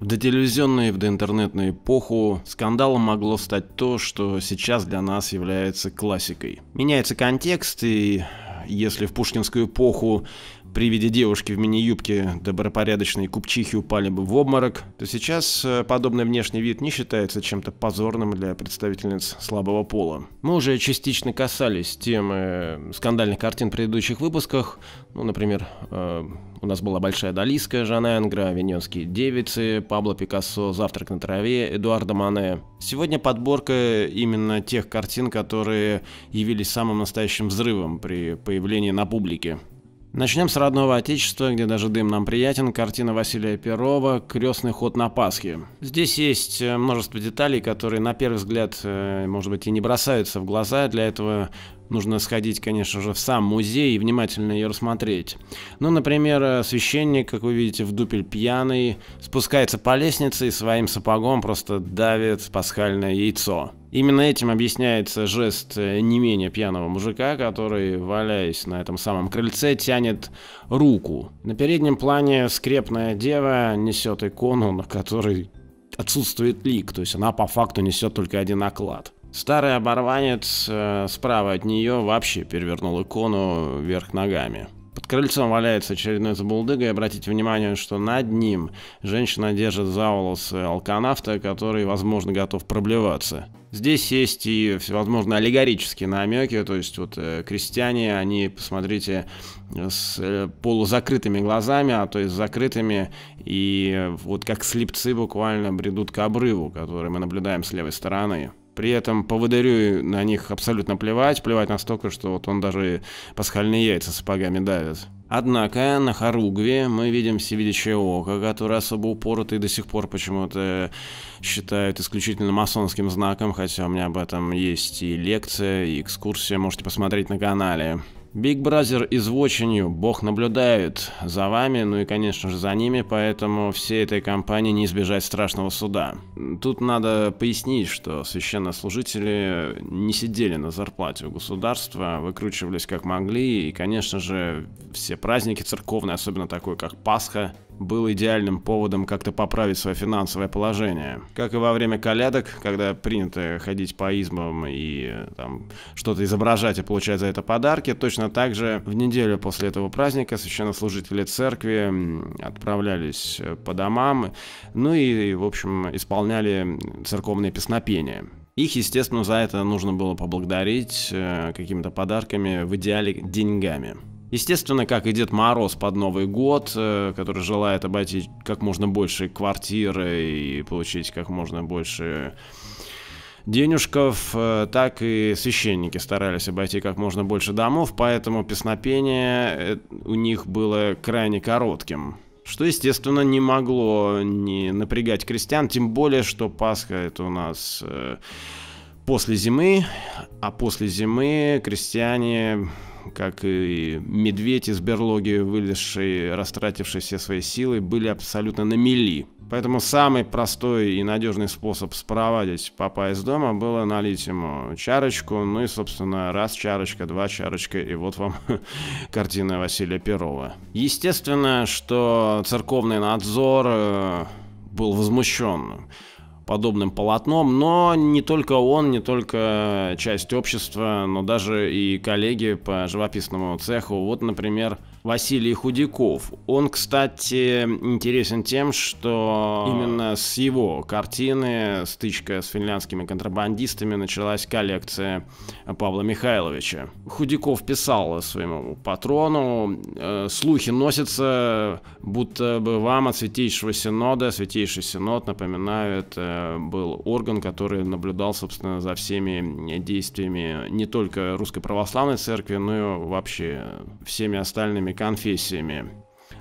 В дотелевизионную и в доинтернетную эпоху скандалом могло стать то, что сейчас для нас является классикой. Меняется контекст, и если в пушкинскую эпоху при виде девушки в мини-юбке добропорядочные купчихи упали бы в обморок, то сейчас э, подобный внешний вид не считается чем-то позорным для представительниц слабого пола. Мы уже частично касались темы э, скандальных картин в предыдущих выпусках. Ну, например, э, у нас была Большая Далийская, Жанна Энгра, Вененские девицы, Пабло Пикассо, Завтрак на траве, Эдуарда Мане. Сегодня подборка именно тех картин, которые явились самым настоящим взрывом при появлении на публике. Начнем с родного отечества, где даже дым нам приятен, картина Василия Перова «Крестный ход на Пасхе». Здесь есть э, множество деталей, которые на первый взгляд, э, может быть, и не бросаются в глаза. Для этого Нужно сходить, конечно же, в сам музей и внимательно ее рассмотреть. Ну, например, э, священник, как вы видите, в дупель пьяный, спускается по лестнице и своим сапогом просто давит пасхальное яйцо. Именно этим объясняется жест э, не менее пьяного мужика, который, валяясь на этом самом крыльце, тянет руку. На переднем плане скрепная дева несет икону, на которой отсутствует лик, то есть она по факту несет только один оклад. Старый оборванец э, справа от нее вообще перевернул икону вверх ногами. Под крыльцом валяется очередной забулдыга, и обратите внимание, что над ним женщина держит за волосы алканавта, который, возможно, готов проблеваться. Здесь есть и всевозможные аллегорические намеки, то есть вот э, крестьяне, они, посмотрите, с э, полузакрытыми глазами, а то есть закрытыми, и э, вот как слепцы буквально бредут к обрыву, который мы наблюдаем с левой стороны. При этом поводырю на них абсолютно плевать, плевать настолько, что вот он даже пасхальные яйца сапогами давит. Однако на Харугве мы видим всевидящее око, которое особо упорото и до сих пор почему-то считают исключительно масонским знаком, хотя у меня об этом есть и лекция, и экскурсия, можете посмотреть на канале. Биг Бразер из Воченью, бог наблюдает за вами, ну и конечно же за ними, поэтому всей этой компании не избежать страшного суда. Тут надо пояснить, что священнослужители не сидели на зарплате у государства, выкручивались как могли, и конечно же все праздники церковные, особенно такой как Пасха, был идеальным поводом как-то поправить свое финансовое положение. Как и во время колядок, когда принято ходить по избам и э, там что-то изображать и получать за это подарки, точно так же в неделю после этого праздника священнослужители церкви отправлялись э, по домам, ну и, в общем, исполняли церковные песнопения. Их, естественно, за это нужно было поблагодарить э, какими-то подарками, в идеале деньгами. Естественно, как и Дед Мороз под Новый год, э, который желает обойти как можно больше квартиры и получить как можно больше денежков, э, так и священники старались обойти как можно больше домов, поэтому песнопение э, у них было крайне коротким. Что, естественно, не могло не напрягать крестьян, тем более, что Пасха это у нас после зимы, а после зимы крестьяне как и медведь из берлоги, вылезший, растративший все свои силы, были абсолютно на мели. Поэтому самый простой и надежный способ спровадить папа из дома было налить ему чарочку, ну и, собственно, раз чарочка, два чарочка, и вот вам картина Василия Перова. Естественно, что церковный надзор э, был возмущен подобным полотном, но не только он, не только часть общества, но даже и коллеги по живописному цеху. Вот, например, Василий Худяков. Он, кстати, интересен тем, что именно с его картины стычка с финляндскими контрабандистами началась коллекция Павла Михайловича. Худяков писал своему патрону, «Э, слухи носятся, будто бы вам от Святейшего Синода, Святейший Синод, напоминаю, это был орган, который наблюдал, собственно, за всеми действиями не только Русской Православной Церкви, но и вообще всеми остальными разными конфессиями.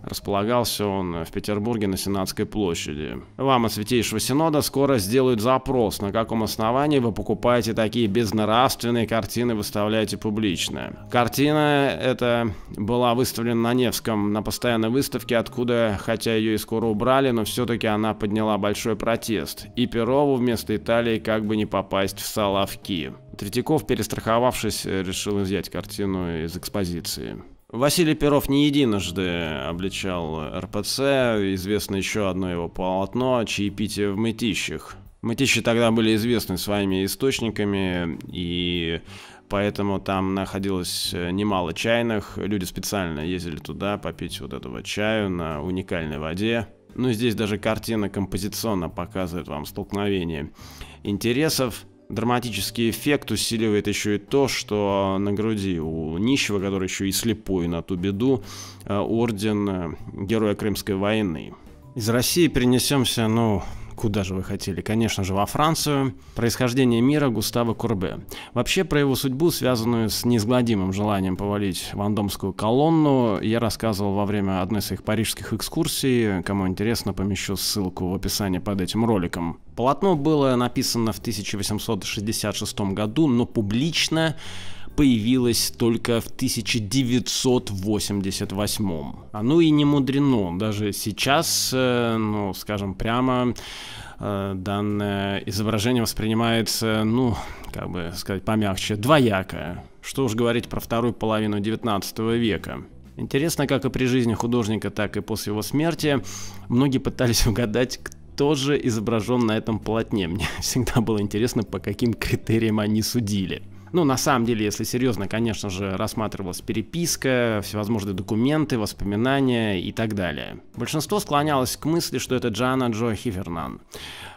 Располагался он в Петербурге на Сенатской площади. Вам от Святейшего Синода скоро сделают запрос, на каком основании вы покупаете такие безнравственные картины, выставляете публично. Картина эта была выставлена на Невском на постоянной выставке, откуда, хотя ее и скоро убрали, но все-таки она подняла большой протест. И Перову вместо Италии как бы не попасть в Соловки. Третьяков, перестраховавшись, решил изъять картину из экспозиции. Василий Перов не единожды обличал РПЦ, известно еще одно его полотно «Чаепитие в мытищах». Мытищи тогда были известны своими источниками, и поэтому там находилось э, немало чайных. Люди специально ездили туда попить вот этого чаю на уникальной воде. Ну, здесь даже картина композиционно показывает вам столкновение интересов драматический эффект усиливает еще и то, что на груди у нищего, который еще и слепой на ту беду, э, орден э, Героя Крымской войны. Из России перенесемся, ну, куда же вы хотели? Конечно же, во Францию. Происхождение мира Густава Курбе. Вообще, про его судьбу, связанную с неизгладимым желанием повалить вандомскую колонну, я рассказывал во время одной из своих парижских экскурсий. Кому интересно, помещу ссылку в описании под этим роликом. Полотно было написано в 1866 году, но публично появилось только в 1988. А ну и не мудрено, даже сейчас, э, ну, скажем прямо, э, данное изображение воспринимается, ну, как бы сказать помягче, двояко. Что уж говорить про вторую половину 19 века. Интересно, как и при жизни художника, так и после его смерти многие пытались угадать, кто же изображен на этом полотне. Мне всегда было интересно, по каким критериям они судили. Ну, на самом деле, если серьезно, конечно же, рассматривалась переписка, всевозможные документы, воспоминания и так далее. Большинство склонялось к мысли, что это Джана Джо Хивернан.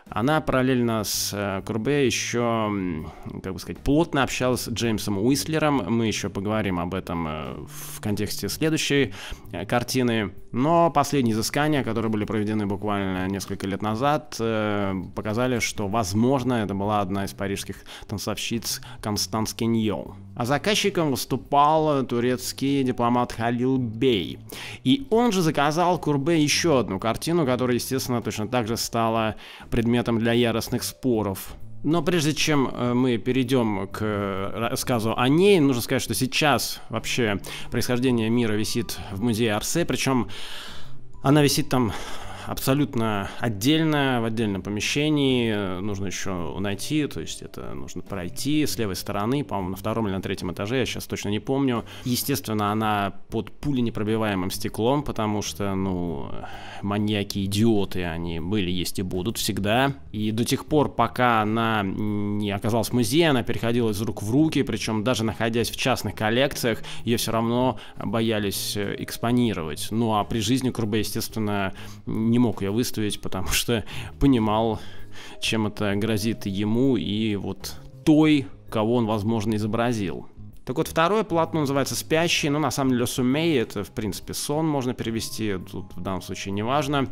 Она параллельно с э, Курбе еще, как бы сказать, плотно общалась с Джеймсом Уислером. Мы еще поговорим об этом э, в контексте следующей э, картины. Но последние изыскания, которые были проведены буквально несколько лет назад, э, показали, что, возможно, это была одна из парижских танцовщиц Констанс Кеньо. А заказчиком выступал турецкий дипломат Халил Бей. И он же заказал Курбе еще одну картину, которая, естественно, точно так же стала предметом для яростных споров. Но прежде чем э, мы перейдем к э, рассказу о ней, нужно сказать, что сейчас вообще происхождение мира висит в музее Арсе, причем она висит там абсолютно отдельно, в отдельном помещении. Э, нужно еще найти, то есть это нужно пройти с левой стороны, по-моему, на втором или на третьем этаже, я сейчас точно не помню. Естественно, она под непробиваемым стеклом, потому что, ну, маньяки, идиоты, они были, есть и будут всегда. И до тех пор, пока она не оказалась в музее, она переходила из рук в руки, причем даже находясь в частных коллекциях, ее все равно боялись э, экспонировать. Ну а при жизни Курбе, естественно, не мог я выставить, потому что понимал, чем это грозит ему и вот той, кого он, возможно, изобразил. Так вот, второе полотно называется «Спящий», но на самом деле «Сумей» — это, в принципе, сон можно перевести, тут в данном случае неважно.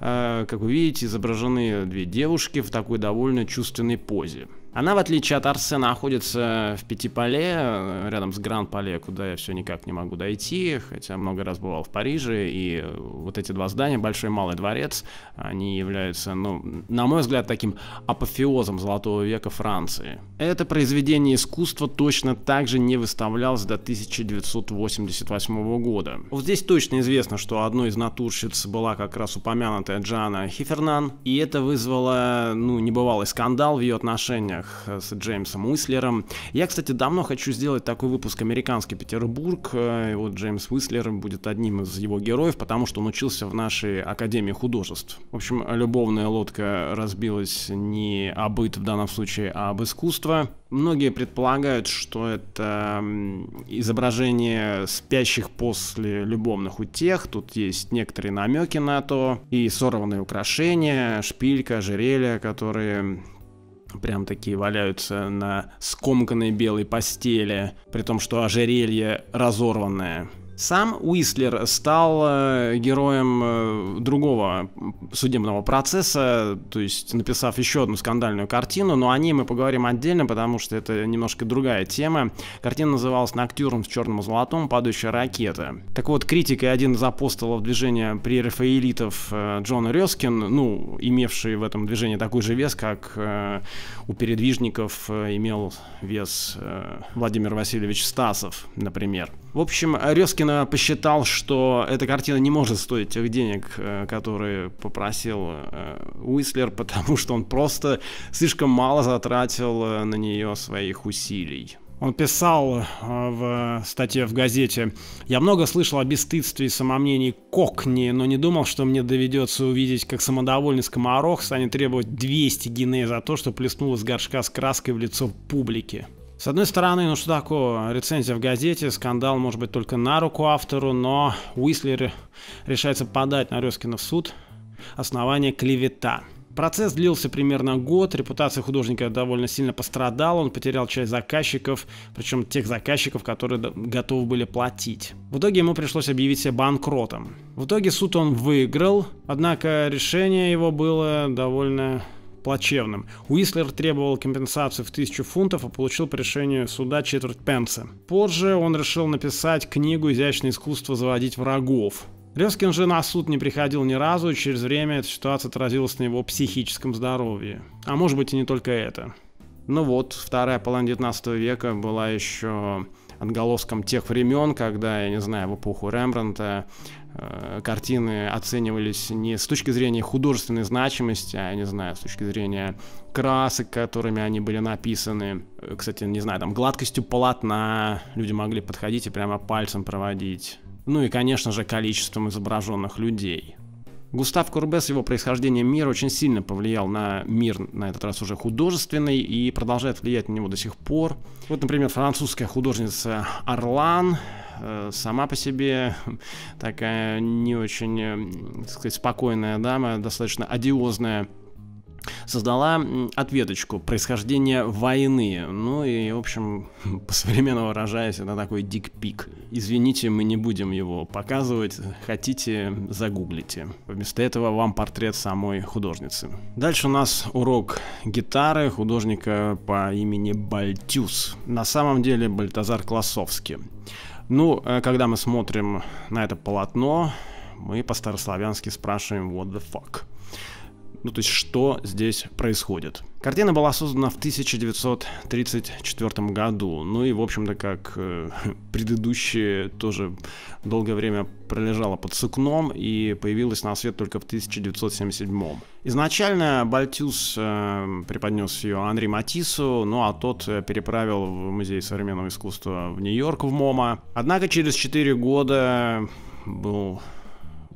Э, как вы видите, изображены две девушки в такой довольно чувственной позе. Она, в отличие от Арсена, находится в Пятиполе, э, рядом с Гран-Пале, куда я все никак не могу дойти, хотя много раз бывал в Париже, и э, вот эти два здания, Большой и Малый дворец, они являются, ну, на мой взгляд, таким апофеозом Золотого века Франции. Это произведение искусства точно так же не выставлялось до 1988 года. Вот здесь точно известно, что одной из натурщиц была как раз упомянутая Джана Хифернан, и это вызвало, ну, небывалый скандал в ее отношениях э, с Джеймсом Уислером. Я, кстати, давно хочу сделать такой выпуск «Американский Петербург», э, и вот Джеймс Уислер будет одним из его героев, потому что он учился в нашей Академии художеств. В общем, любовная лодка разбилась не об быт в данном случае, а об искусстве, искусства. Многие предполагают, что это изображение спящих после любовных утех. Тут есть некоторые намеки на то. И сорванные украшения, шпилька, ожерелья, которые прям такие валяются на скомканной белой постели, при том, что ожерелье разорванное. Сам Уистлер стал э, героем э, другого судебного процесса, то есть написав еще одну скандальную картину, но о ней мы поговорим отдельно, потому что это немножко другая тема. Картина называлась «Ноктюрн с черным золотом. Падающая ракета». Так вот, критик и один из апостолов движения прерафаэлитов э, Джон Рёскин, ну, имевший в этом движении такой же вес, как у передвижников имел вес Владимир Васильевич Стасов, например. В общем, Резкина посчитал, что эта картина не может стоить тех денег, э, которые попросил э, Уислер, потому что он просто слишком мало затратил э, на нее своих усилий. Он писал в статье в газете «Я много слышал о бесстыдстве и самомнении Кокни, но не думал, что мне доведется увидеть, как самодовольный скоморох станет требовать 200 гиней за то, что плеснул из горшка с краской в лицо публики». С одной стороны, ну что такое, рецензия в газете, скандал может быть только на руку автору, но Уислер решается подать на Резкина в суд основание клевета. Процесс длился примерно год, репутация художника довольно сильно пострадала, он потерял часть заказчиков, причем тех заказчиков, которые готовы были платить. В итоге ему пришлось объявить себя банкротом. В итоге суд он выиграл, однако решение его было довольно плачевным. Уислер требовал компенсации в 1000 фунтов, а получил по решению суда четверть пенса. Позже он решил написать книгу «Изящное искусство заводить врагов». Резкин же на суд не приходил ни разу, и через время эта ситуация отразилась на его психическом здоровье. А может быть и не только это. Ну вот, вторая половина 19 века была еще отголоском тех времен, когда, я не знаю, в эпоху Рембранта э, картины оценивались не с точки зрения художественной значимости, а, я не знаю, с точки зрения красок, которыми они были написаны. Э, кстати, не знаю, там гладкостью полотна люди могли подходить и прямо пальцем проводить. Ну и, конечно же, количеством изображенных людей. Густав Курбе с его происхождением мира очень сильно повлиял на мир, на этот раз уже художественный, и продолжает влиять на него до сих пор. Вот, например, французская художница Орлан э, сама по себе такая не очень, э, так сказать, спокойная дама, достаточно одиозная создала ответочку происхождения войны. Ну и, в общем, по современному выражаясь, это такой дикпик. Извините, мы не будем его показывать, хотите, загуглите. Вместо этого вам портрет самой художницы. Дальше у нас урок гитары художника по имени Бальтюс. На самом деле Бальтазар Классовский. Ну, э, когда мы смотрим на это полотно, мы по-старославянски спрашиваем «what the fuck?». Ну, то есть, что здесь происходит? Картина была создана в 1934 году, ну и, в общем-то, как э, предыдущие, тоже долгое время пролежала под сукном и появилась на свет только в 1977. Изначально Бальтюс э, преподнес ее Анри Матису, ну а тот э, переправил в Музей современного искусства в Нью-Йорк, в МОМА. Однако через 4 года был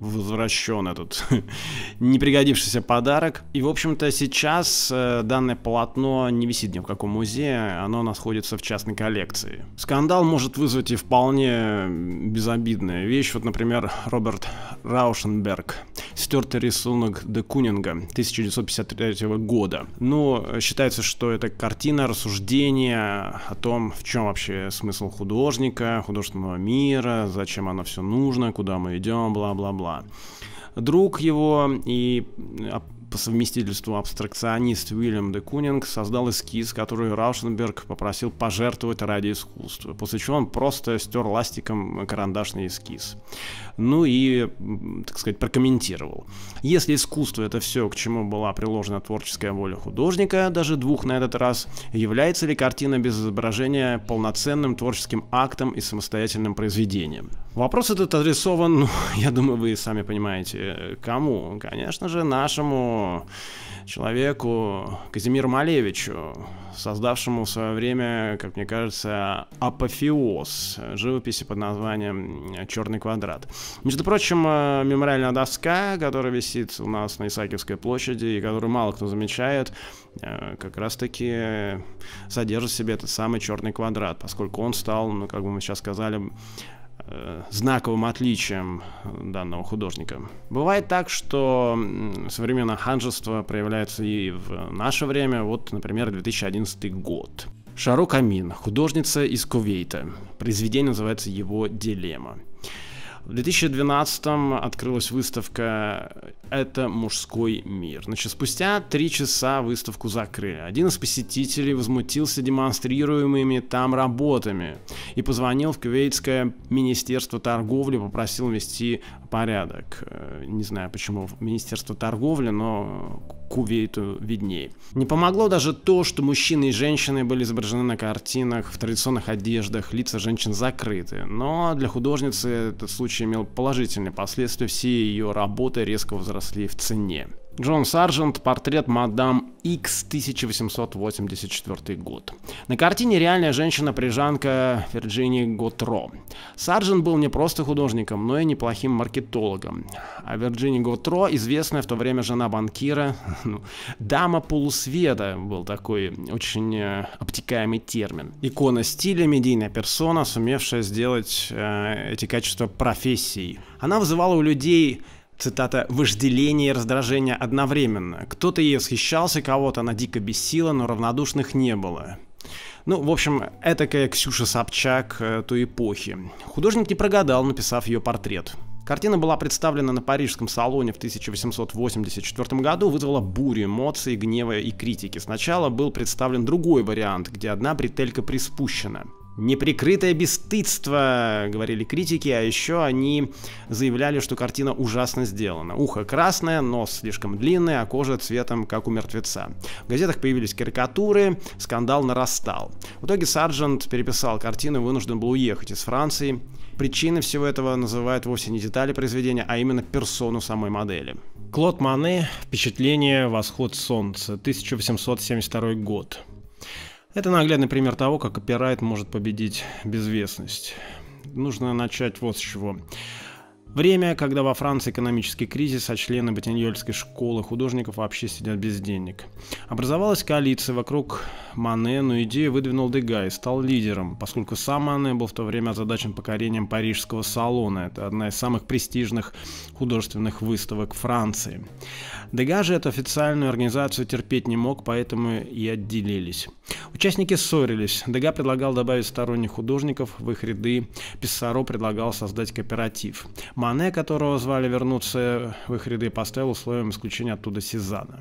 возвращен этот непригодившийся подарок. И, в общем-то, сейчас э, данное полотно не висит ни в каком музее, оно находится в частной коллекции. Скандал может вызвать и вполне безобидная вещь. Вот, например, Роберт Раушенберг, стертый рисунок Де Кунинга 1953 года. Но ну, считается, что это картина рассуждения о том, в чем вообще смысл художника, художественного мира, зачем оно все нужно, куда мы идем, бла-бла-бла друг его и а, по совместительству абстракционист Уильям де Кунинг создал эскиз, который Раушенберг попросил пожертвовать ради искусства, после чего он просто стер ластиком карандашный эскиз. Ну и, так сказать, прокомментировал. Если искусство — это все, к чему была приложена творческая воля художника, даже двух на этот раз, является ли картина без изображения полноценным творческим актом и самостоятельным произведением? Вопрос этот адресован, ну, я думаю, вы сами понимаете, э, кому? Конечно же, нашему человеку Казимиру Малевичу, создавшему в свое время, как мне кажется, апофеоз живописи под названием э, «Черный квадрат». Между прочим, э, мемориальная доска, которая висит у нас на Исаакиевской площади и которую мало кто замечает, э, как раз-таки содержит в себе этот самый черный квадрат, поскольку он стал, ну, как бы мы сейчас сказали, Э, знаковым отличием э, данного художника. Бывает так, что современное ханжество проявляется и в наше время, вот, например, 2011 год. Шарук Амин, художница из Кувейта. Произведение называется «Его дилемма». В 2012-м открылась выставка «Это мужской мир». Значит, спустя три часа выставку закрыли. Один из посетителей возмутился демонстрируемыми там работами и позвонил в Кувейтское министерство торговли, попросил вести порядок. Э, не знаю, почему министерство торговли, но Кувейту виднее. Не помогло даже то, что мужчины и женщины были изображены на картинах в традиционных одеждах, лица женщин закрыты. Но для художницы этот случай имел положительные последствия, все ее работы резко возросли в цене. Джон Сарджент, портрет мадам X, 1884 год. На картине реальная женщина-прижанка Вирджинии Готро. Сарджент был не просто художником, но и неплохим маркетологом. А Вирджини Готро, известная в то время жена банкира, ну, дама полусвета, был такой очень э, обтекаемый термин. Икона стиля, медийная персона, сумевшая сделать э, эти качества профессией. Она вызывала у людей цитата, «вожделение и раздражение одновременно. Кто-то ей восхищался, кого-то она дико бесила, но равнодушных не было». Ну, в общем, этакая Ксюша Собчак э, той эпохи. Художник не прогадал, написав ее портрет. Картина была представлена на Парижском салоне в 1884 году, вызвала бурю эмоций, гнева и критики. Сначала был представлен другой вариант, где одна бретелька приспущена. Неприкрытое бесстыдство, говорили критики, а еще они заявляли, что картина ужасно сделана. Ухо красное, нос слишком длинный, а кожа цветом, как у мертвеца. В газетах появились карикатуры, скандал нарастал. В итоге Сарджент переписал картину и вынужден был уехать из Франции. Причины всего этого называют вовсе не детали произведения, а именно персону самой модели. Клод Мане «Впечатление. Восход солнца. 1872 год». Это наглядный пример того, как копирайт может победить безвестность. Нужно начать вот с чего. Время, когда во Франции экономический кризис, а члены Ботиньольской школы художников вообще сидят без денег. Образовалась коалиция вокруг Мане, но идею выдвинул Дега и стал лидером, поскольку сам Мане был в то время озадачен покорением Парижского салона. Это одна из самых престижных художественных выставок Франции. Дега же эту официальную организацию терпеть не мог, поэтому и отделились. Участники ссорились. Дега предлагал добавить сторонних художников в их ряды. Писсаро предлагал создать кооператив. Мане, которого звали вернуться в их ряды, поставил условием исключения оттуда Сезана.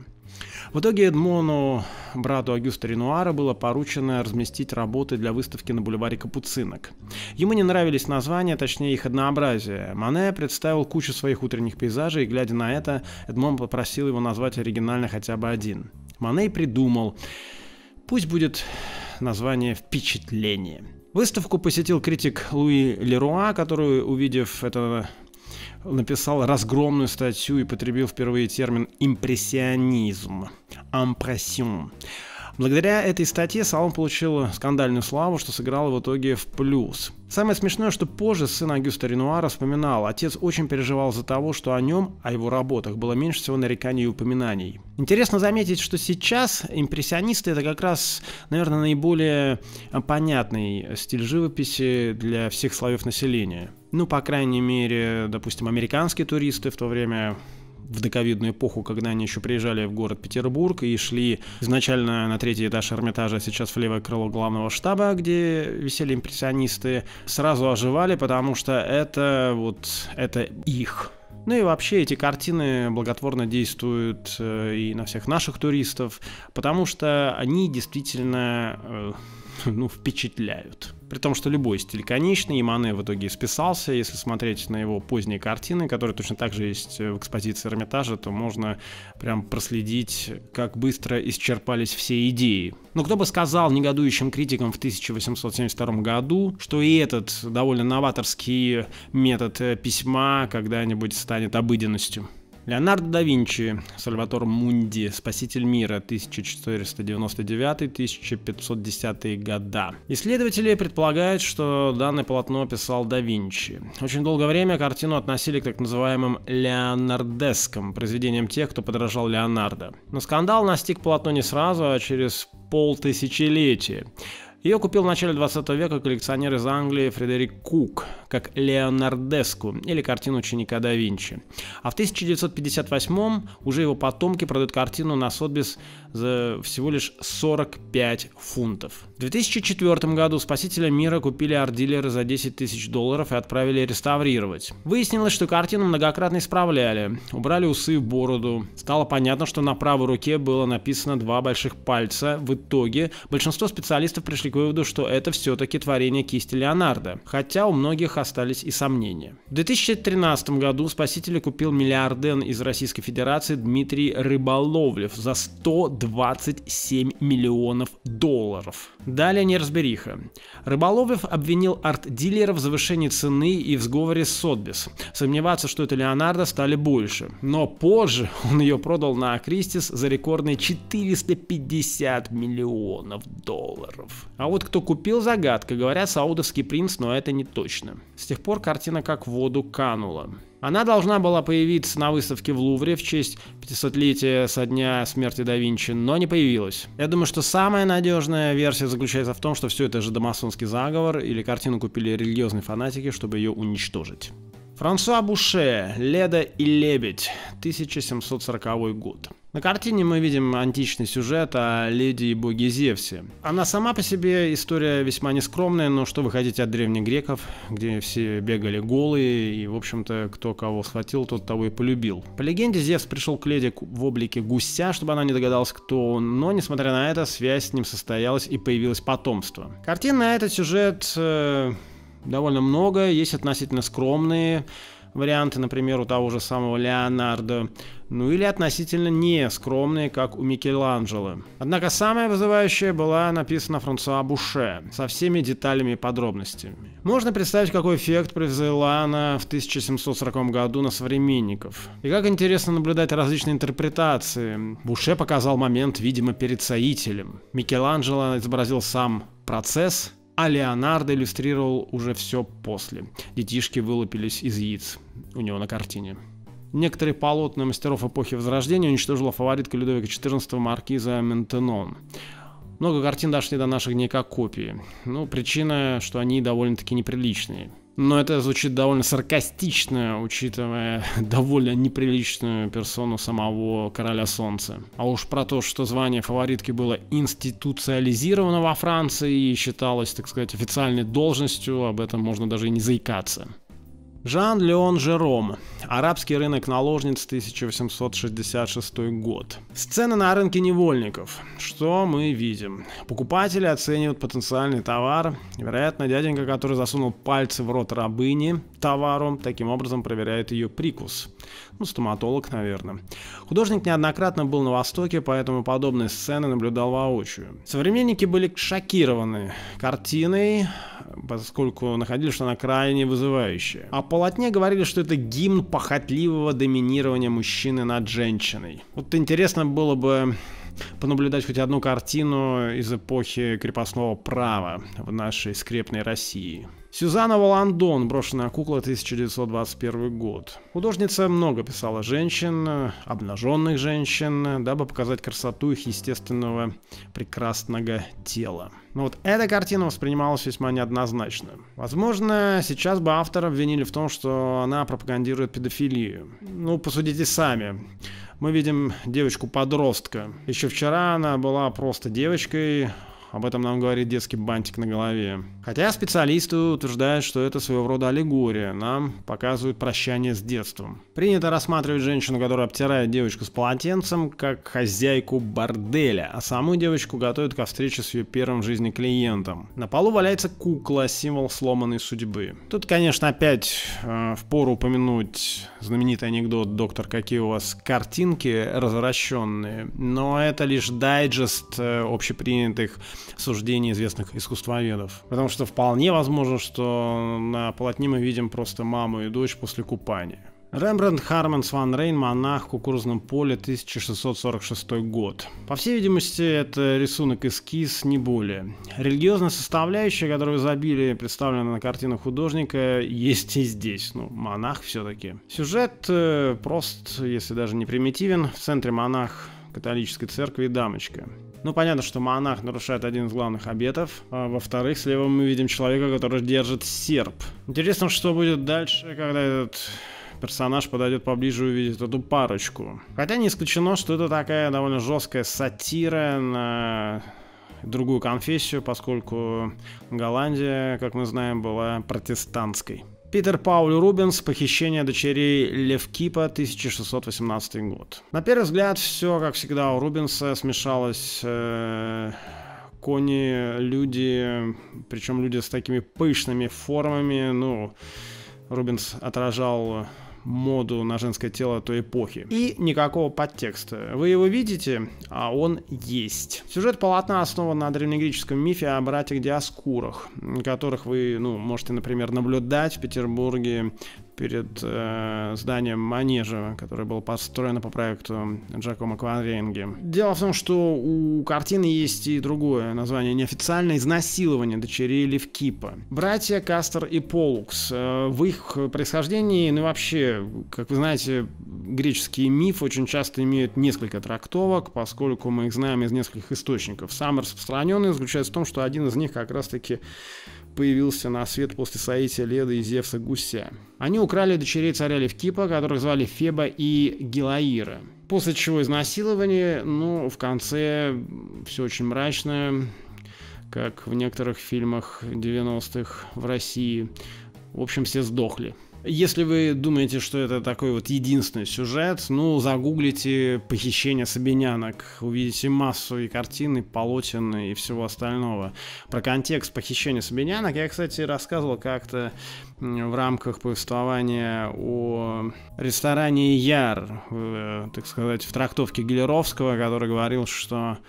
В итоге Эдмону, брату Агюста Ренуара, было поручено разместить работы для выставки на бульваре Капуцинок. Ему не нравились названия, точнее их однообразие. Мане представил кучу своих утренних пейзажей, и, глядя на это, Эдмон попросил его назвать оригинально хотя бы один. Мане придумал. Пусть будет название «Впечатление». Выставку посетил критик Луи Леруа, который, увидев это написал разгромную статью и потребил впервые термин «импрессионизм». «Ампрессион». Благодаря этой статье Салон получил скандальную славу, что сыграло в итоге в плюс. Самое смешное, что позже сын Агюста Ренуара вспоминал, отец очень переживал за того, что о нем, о его работах, было меньше всего нареканий и упоминаний. Интересно заметить, что сейчас импрессионисты это как раз, наверное, наиболее понятный стиль живописи для всех слоев населения. Ну, по крайней мере, допустим, американские туристы в то время в доковидную эпоху, когда они еще приезжали в город Петербург и шли изначально на третий этаж Эрмитажа, а сейчас в левое крыло главного штаба, где висели импрессионисты, сразу оживали, потому что это вот, это их ну и вообще эти картины благотворно действуют э, и на всех наших туристов, потому что они действительно э, ну, впечатляют. При том, что любой стиль конечный, и Мане в итоге списался. Если смотреть на его поздние картины, которые точно так же есть в экспозиции Эрмитажа, то можно прям проследить, как быстро исчерпались все идеи. Но кто бы сказал негодующим критикам в 1872 году, что и этот довольно новаторский метод э, письма когда-нибудь станет обыденностью. Леонардо да Винчи, Сальватор Мунди, Спаситель мира 1499-1510 года. Исследователи предполагают, что данное полотно писал да Винчи. Очень долгое время картину относили к так называемым леонардескам, произведениям тех, кто подражал Леонардо. Но скандал настиг полотно не сразу, а через полтысячелетия. Ее купил в начале 20 века коллекционер из Англии Фредерик Кук, как Леонардеску или картину ученика да Винчи. А в 1958 м уже его потомки продают картину на Сотбис за всего лишь 45 фунтов. В 2004 году спасителя мира купили арт-дилеры за 10 тысяч долларов и отправили реставрировать. Выяснилось, что картину многократно исправляли, убрали усы и бороду. Стало понятно, что на правой руке было написано два больших пальца. В итоге большинство специалистов пришли пришли к выводу, что это все-таки творение кисти Леонардо, хотя у многих остались и сомнения. В 2013 году спасители купил миллиарден из Российской Федерации Дмитрий Рыболовлев за 127 миллионов долларов. Далее неразбериха. Рыболовлев обвинил арт дилера в завышении цены и в сговоре с Сотбис. Сомневаться, что это Леонардо, стали больше. Но позже он ее продал на Акристис за рекордные 450 миллионов долларов. А вот кто купил, загадка. Говорят, саудовский принц, но это не точно. С тех пор картина как в воду канула. Она должна была появиться на выставке в Лувре в честь 500-летия со дня смерти да Винчи, но не появилась. Я думаю, что самая надежная версия заключается в том, что все это же домасонский заговор или картину купили религиозные фанатики, чтобы ее уничтожить. Франсуа Буше, «Леда и лебедь», 1740 год. На картине мы видим античный сюжет о леди и боге Зевсе. Она сама по себе история весьма нескромная, но что вы хотите от древних греков, где все бегали голые и, в общем-то, кто кого схватил, тот того и полюбил. По легенде, Зевс пришел к леди в облике гуся, чтобы она не догадалась, кто он, но, несмотря на это, связь с ним состоялась и появилось потомство. Картин на этот сюжет э, довольно много, есть относительно скромные, варианты, например, у того же самого Леонардо, ну или относительно не скромные, как у Микеланджело. Однако самая вызывающая была написана Франсуа Буше со всеми деталями и подробностями. Можно представить, какой эффект произвела она в 1740 году на современников. И как интересно наблюдать различные интерпретации. Буше показал момент, видимо, перед соителем. Микеланджело изобразил сам процесс – а Леонардо иллюстрировал уже все после. Детишки вылупились из яиц у него на картине. Некоторые полотна мастеров эпохи Возрождения уничтожила фаворитка Людовика XIV маркиза Ментенон. Много картин дошли до наших дней как копии. Ну, причина, что они довольно-таки неприличные. Но это звучит довольно саркастично, учитывая довольно неприличную персону самого Короля Солнца. А уж про то, что звание фаворитки было институциализировано во Франции и считалось, так сказать, официальной должностью, об этом можно даже и не заикаться. Жан-Леон Жером. Арабский рынок наложниц 1866 год. Сцена на рынке невольников. Что мы видим? Покупатели оценивают потенциальный товар. Вероятно, дяденька, который засунул пальцы в рот рабыни товару, таким образом проверяет ее прикус. Ну, стоматолог, наверное. Художник неоднократно был на Востоке, поэтому подобные сцены наблюдал воочию. Современники были шокированы картиной, поскольку находили, что она крайне вызывающая. О полотне говорили, что это гимн похотливого доминирования мужчины над женщиной. Вот интересно было бы понаблюдать хоть одну картину из эпохи крепостного права в нашей скрепной России. Сюзанна Валандон, брошенная кукла 1921 год. Художница много писала женщин, обнаженных женщин, дабы показать красоту их естественного прекрасного тела. Но ну вот эта картина воспринималась весьма неоднозначно. Возможно, сейчас бы автора обвинили в том, что она пропагандирует педофилию. Ну, посудите сами. Мы видим девочку-подростка. Еще вчера она была просто девочкой, об этом нам говорит детский бантик на голове. Хотя специалисты утверждают, что это своего рода аллегория. Нам показывают прощание с детством. Принято рассматривать женщину, которая обтирает девочку с полотенцем, как хозяйку борделя, а саму девочку готовят ко встрече с ее первым в жизни клиентом. На полу валяется кукла, символ сломанной судьбы. Тут, конечно, опять э, впору упомянуть знаменитый анекдот «Доктор, какие у вас картинки развращенные», но это лишь дайджест э, общепринятых суждений известных искусствоведов. Потому что вполне возможно, что на полотне мы видим просто маму и дочь после купания. Рембрандт Харменс ван Рейн «Монах в кукурузном поле» 1646 год. По всей видимости, это рисунок-эскиз, не более. Религиозная составляющая, которую в изобилии представлена на картинах художника, есть и здесь. Ну, монах все-таки. Сюжет э, прост, если даже не примитивен. В центре монах католической церкви дамочка. Ну, понятно, что монах нарушает один из главных обетов. А, Во-вторых, слева мы видим человека, который держит серп. Интересно, что будет дальше, когда этот персонаж подойдет поближе и увидит эту парочку. Хотя не исключено, что это такая довольно жесткая сатира на другую конфессию, поскольку Голландия, как мы знаем, была протестантской. Питер Пауль Рубенс «Похищение дочерей Левкипа, 1618 год». На первый взгляд, все, как всегда, у Рубенса смешалось... Э кони, люди, причем люди с такими пышными формами, ну, Рубинс отражал моду на женское тело той эпохи. И никакого подтекста. Вы его видите, а он есть. Сюжет полотна основан на древнегреческом мифе о братьях Диаскурах, которых вы, ну, можете, например, наблюдать в Петербурге перед э, зданием Манежа, которое было построено по проекту Джакома Кванренги. Дело в том, что у картины есть и другое название неофициальное изнасилование дочерей Левкипа. Братья Кастер и Полукс. Э, в их происхождении, ну и вообще, как вы знаете, греческий миф очень часто имеет несколько трактовок, поскольку мы их знаем из нескольких источников. Самый распространенный заключается в том, что один из них как раз-таки появился на свет после соития Леда и Зевса Гуся. Они украли дочерей царя Левкипа, которых звали Феба и Гелаира. После чего изнасилование, ну, в конце все очень мрачное, как в некоторых фильмах 90-х в России. В общем, все сдохли. Если вы думаете, что это такой вот единственный сюжет, ну, загуглите «Похищение Собинянок», увидите массу и картин, и полотен, и всего остального. Про контекст похищения Собинянок я, кстати, рассказывал как-то в рамках повествования о ресторане «Яр», э, так сказать, в трактовке Гелеровского, который говорил, что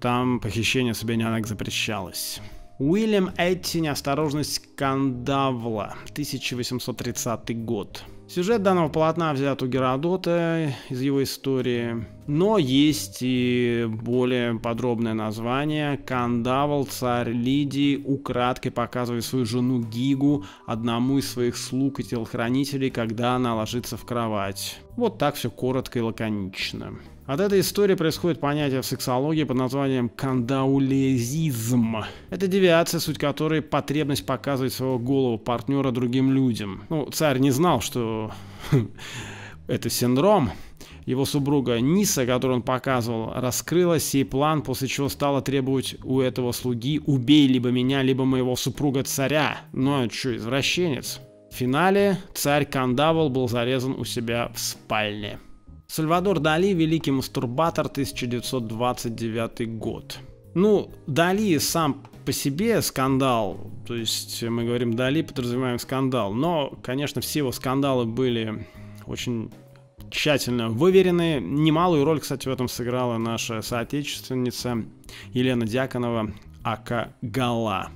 там похищение Собинянок запрещалось. Уильям Эттини «Осторожность Кандавла», 1830 год. Сюжет данного полотна взят у Геродота из его истории, но есть и более подробное название. Кандавл, царь Лидии, украдкой показывает свою жену Гигу одному из своих слуг и телохранителей, когда она ложится в кровать. Вот так все коротко и лаконично. От этой истории происходит понятие в сексологии под названием кандаулезизм. Это девиация, суть которой потребность показывать своего голого партнера другим людям. Ну, царь не знал, что это синдром. Его супруга Ниса, которую он показывал, раскрыла сей план, после чего стала требовать у этого слуги «убей либо меня, либо моего супруга-царя». Ну, а чё, извращенец? В финале царь Кандавал был зарезан у себя в спальне. Сальвадор Дали «Великий мастурбатор», 1929 год. Ну, Дали сам по себе скандал, то есть мы говорим Дали, подразумеваем скандал, но, конечно, все его скандалы были очень тщательно выверены. Немалую роль, кстати, в этом сыграла наша соотечественница Елена Дяконова, ака Гала.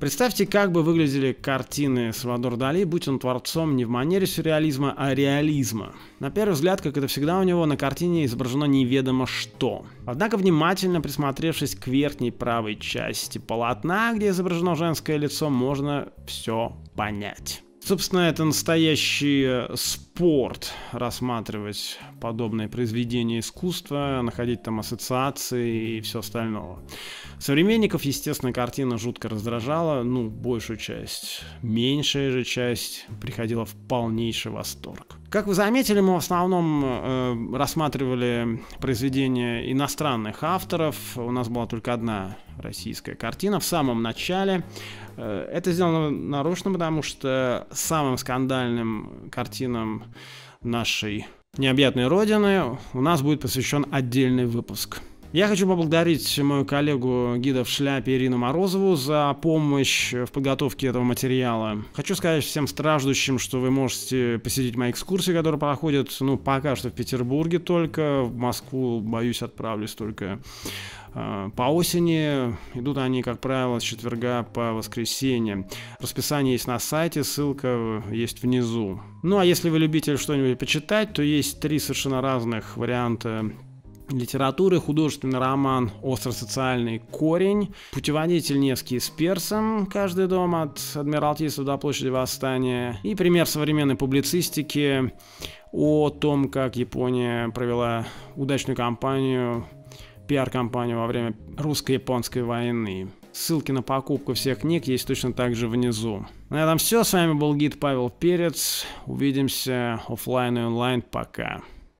Представьте, как бы выглядели картины Сальвадор Дали, будь он творцом не в манере сюрреализма, а реализма. На первый взгляд, как это всегда у него, на картине изображено неведомо что. Однако, внимательно присмотревшись к верхней правой части полотна, где изображено женское лицо, можно все понять. Собственно, это настоящий спор спорт рассматривать подобные произведения искусства, находить там ассоциации и все остальное. Современников, естественно, картина жутко раздражала, ну, большую часть. Меньшая же часть приходила в полнейший восторг. Как вы заметили, мы в основном э, рассматривали произведения иностранных авторов. У нас была только одна российская картина в самом начале. Э, это сделано нарочно, потому что самым скандальным картинам нашей необъятной родины, у нас будет посвящен отдельный выпуск. Я хочу поблагодарить мою коллегу гида в шляпе Ирину Морозову за помощь в подготовке этого материала. Хочу сказать всем страждущим, что вы можете посетить мои экскурсии, которые проходят, ну, пока что в Петербурге только, в Москву, боюсь, отправлюсь только а, по осени. Идут они, как правило, с четверга по воскресенье. Расписание есть на сайте, ссылка есть внизу. Ну а если вы любитель что-нибудь почитать, то есть три совершенно разных варианта литературы художественный роман «Остросоциальный корень», «Путеводитель Невский с персом», «Каждый дом от Адмиралтейства до площади Восстания» и пример современной публицистики о том, как Япония провела удачную кампанию, пиар-кампанию во время русско-японской войны. Ссылки на покупку всех книг есть точно так же внизу. На этом все. С вами был гид Павел Перец. Увидимся офлайн и онлайн. Пока.